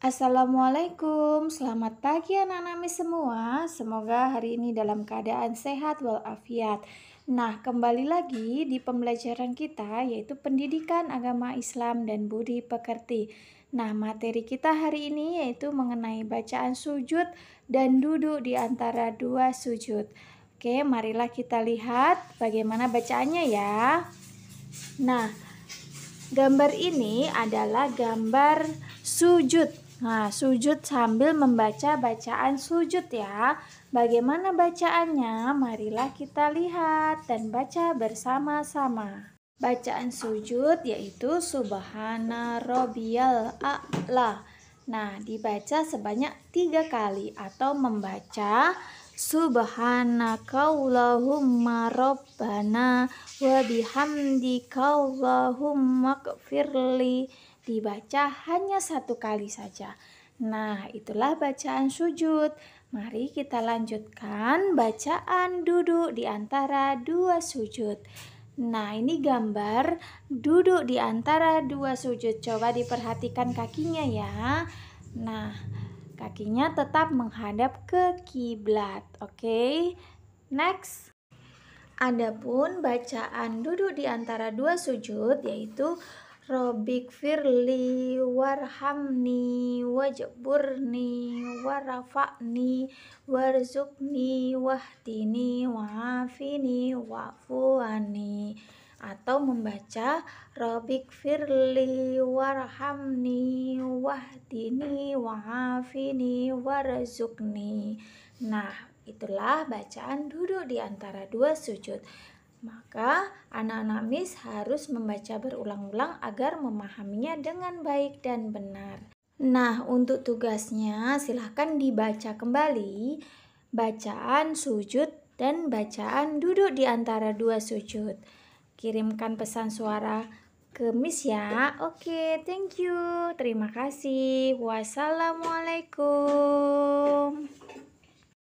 Assalamualaikum, selamat pagi anak-anak semua. Semoga hari ini dalam keadaan sehat walafiat. Nah, kembali lagi di pembelajaran kita yaitu pendidikan agama Islam dan budi pekerti. Nah, materi kita hari ini yaitu mengenai bacaan sujud dan duduk di antara dua sujud. Oke, marilah kita lihat bagaimana bacaannya ya. Nah, gambar ini adalah gambar sujud Nah, sujud sambil membaca bacaan sujud ya. Bagaimana bacaannya? Marilah kita lihat dan baca bersama-sama. Bacaan sujud yaitu Subhana Robial A'la. Nah, dibaca sebanyak tiga kali atau membaca Kaulahumma rabbana wabihamdi Kaulahumma Kfirli dibaca hanya satu kali saja. Nah, itulah bacaan sujud. Mari kita lanjutkan bacaan duduk di antara dua sujud. Nah, ini gambar duduk di antara dua sujud. Coba diperhatikan kakinya ya. Nah, kakinya tetap menghadap ke kiblat. Oke. Okay? Next. Adapun bacaan duduk di antara dua sujud yaitu Robik firli warhamni wajburni warafa'ni warzukni wahdini wa'afini wa'fuani atau membaca Robik firli warhamni wahdini wa'afini warzukni nah itulah bacaan duduk di antara dua sujud maka anak-anak Miss harus membaca berulang-ulang agar memahaminya dengan baik dan benar. Nah, untuk tugasnya silahkan dibaca kembali bacaan sujud dan bacaan duduk di antara dua sujud. Kirimkan pesan suara ke Miss ya. Oke, thank you. Terima kasih. Wassalamualaikum.